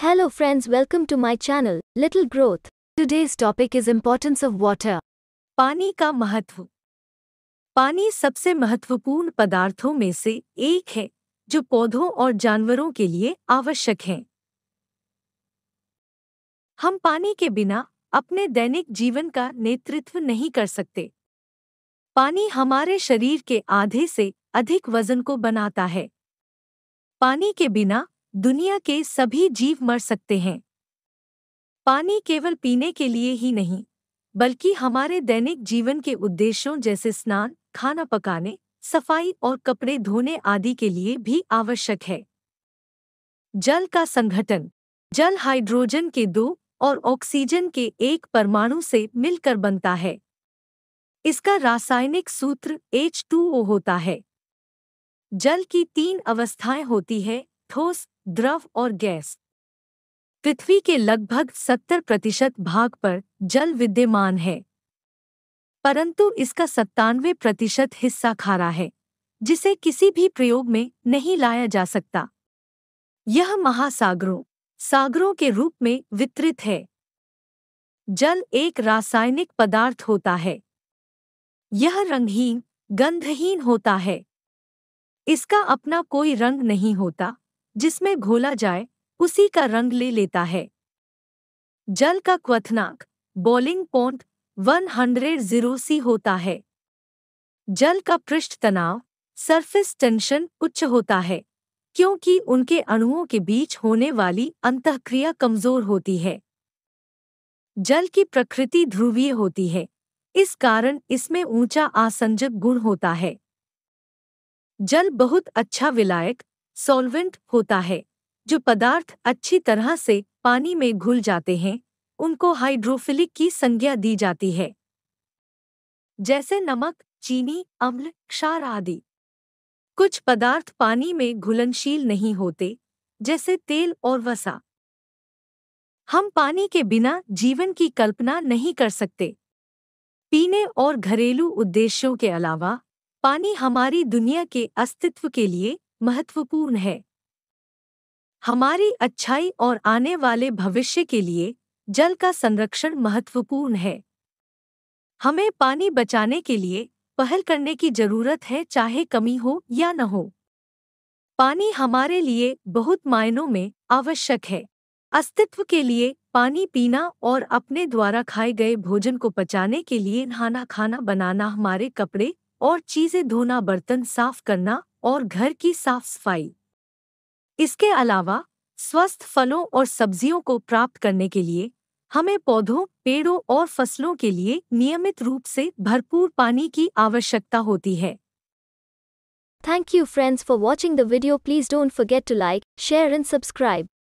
Hello friends welcome to my channel Little Growth. Today's topic is importance of water. पानी का महत्व पानी सबसे महत्वपूर्ण पदार्थों में से एक है जो पौधों और जानवरों के लिए आवश्यक है हम पानी के बिना अपने दैनिक जीवन का नेतृत्व नहीं कर सकते पानी हमारे शरीर के आधे से अधिक वजन को बनाता है पानी के बिना दुनिया के सभी जीव मर सकते हैं पानी केवल पीने के लिए ही नहीं बल्कि हमारे दैनिक जीवन के उद्देश्यों जैसे स्नान खाना पकाने सफाई और कपड़े धोने आदि के लिए भी आवश्यक है जल का संगठन जल हाइड्रोजन के दो और ऑक्सीजन के एक परमाणु से मिलकर बनता है इसका रासायनिक सूत्र H2O होता है जल की तीन अवस्थाएं होती है ठोस द्रव और गैस पृथ्वी के लगभग 70 प्रतिशत भाग पर जल विद्यमान है परंतु इसका सत्तानवे प्रतिशत हिस्सा खारा है जिसे किसी भी प्रयोग में नहीं लाया जा सकता यह महासागरों सागरों के रूप में वितरित है जल एक रासायनिक पदार्थ होता है यह रंगहीन गंधहीन होता है इसका अपना कोई रंग नहीं होता जिसमें घोला जाए उसी का रंग ले लेता है जल का क्वथनाक boiling point one hundred zero C होता है जल का पृष्ठ तनाव सरफेस टेंशन उच्च होता है क्योंकि उनके अणुओं के बीच होने वाली अंतक्रिया कमजोर होती है जल की प्रकृति ध्रुवीय होती है इस कारण इसमें ऊंचा आसंजक गुण होता है जल बहुत अच्छा विलायक सॉल्वेंट होता है जो पदार्थ अच्छी तरह से पानी में घुल जाते हैं उनको हाइड्रोफिलिक की संज्ञा दी जाती है जैसे नमक चीनी अम्ल क्षार आदि कुछ पदार्थ पानी में घुलनशील नहीं होते जैसे तेल और वसा हम पानी के बिना जीवन की कल्पना नहीं कर सकते पीने और घरेलू उद्देश्यों के अलावा पानी हमारी दुनिया के अस्तित्व के लिए महत्वपूर्ण है हमारी अच्छाई और आने वाले भविष्य के लिए जल का संरक्षण महत्वपूर्ण है हमें पानी बचाने के लिए पहल करने की जरूरत है चाहे कमी हो या न हो पानी हमारे लिए बहुत मायनों में आवश्यक है अस्तित्व के लिए पानी पीना और अपने द्वारा खाए गए भोजन को पचाने के लिए नहाना खाना बनाना हमारे कपड़े और चीजें धोना बर्तन साफ करना और घर की साफ सफाई इसके अलावा स्वस्थ फलों और सब्जियों को प्राप्त करने के लिए हमें पौधों पेड़ों और फसलों के लिए नियमित रूप से भरपूर पानी की आवश्यकता होती है thank you friends for watching the video please don't forget to like share and subscribe